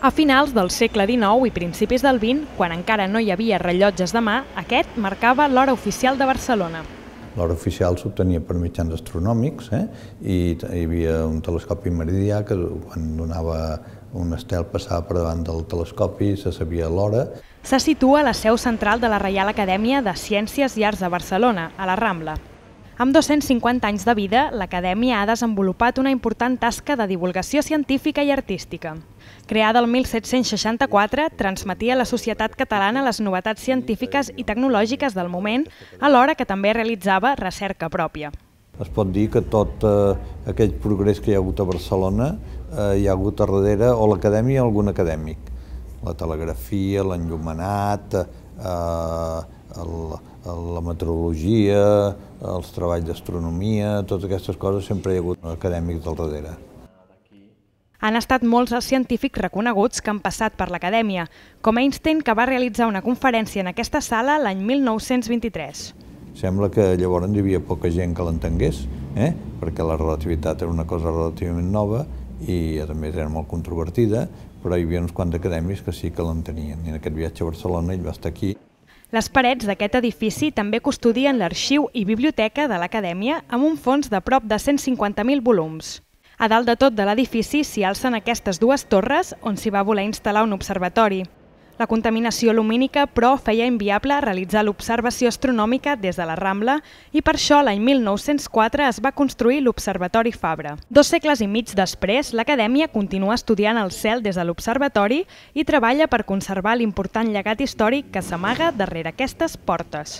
A finals del segle XIX i principis del XX, quan encara no hi havia rellotges de mà, aquest marcava l'hora oficial de Barcelona. L'hora oficial s'obtenia per mitjans astronòmics eh? i hi havia un telescopi meridià que quan donava un estel passava per davant del telescopi i se sabia l'hora. Se situa a la seu central de la Reial Acadèmia de Ciències i Arts de Barcelona, a la Rambla. Amb 250 anys de vida, l'acadèmia ha desenvolupat una important tasca de divulgació científica i artística. Creada el 1764, transmetia a la societat catalana les novetats científiques i tecnològiques del moment, alhora que també realitzava recerca pròpia. Es pot dir que tot eh, aquell progrés que hi ha hagut a Barcelona eh, hi ha hagut a darrere o l'acadèmia o algun acadèmic. La telegrafia, l'enllumenat, eh, la meteorologia, els treballs d'astronomia, totes aquestes coses, sempre hi ha hagut acadèmics del darrere. Han estat molts els científics reconeguts que han passat per l'acadèmia, com Einstein, que va realitzar una conferència en aquesta sala l'any 1923. Sembla que llavors hi havia poca gent que l'entengués, eh? perquè la relativitat era una cosa relativament nova i a més era molt controvertida, però hi havia uns quants acadèmics que sí que l'entenien. I en aquest viatge a Barcelona ell va estar aquí les parets d'aquest edifici també custodien l'arxiu i biblioteca de l'acadèmia amb un fons de prop de 150.000 volums. A dalt de tot de l'edifici s'hi alcen aquestes dues torres on s'hi va voler instal·lar un observatori. La contaminació lumínica, però, feia inviable realitzar l'observació astronòmica des de la Rambla i per això l'any 1904 es va construir l'Observatori Fabra. Dos segles i mig després, l'acadèmia continua estudiant el cel des de l'observatori i treballa per conservar l'important llegat històric que s'amaga darrere aquestes portes.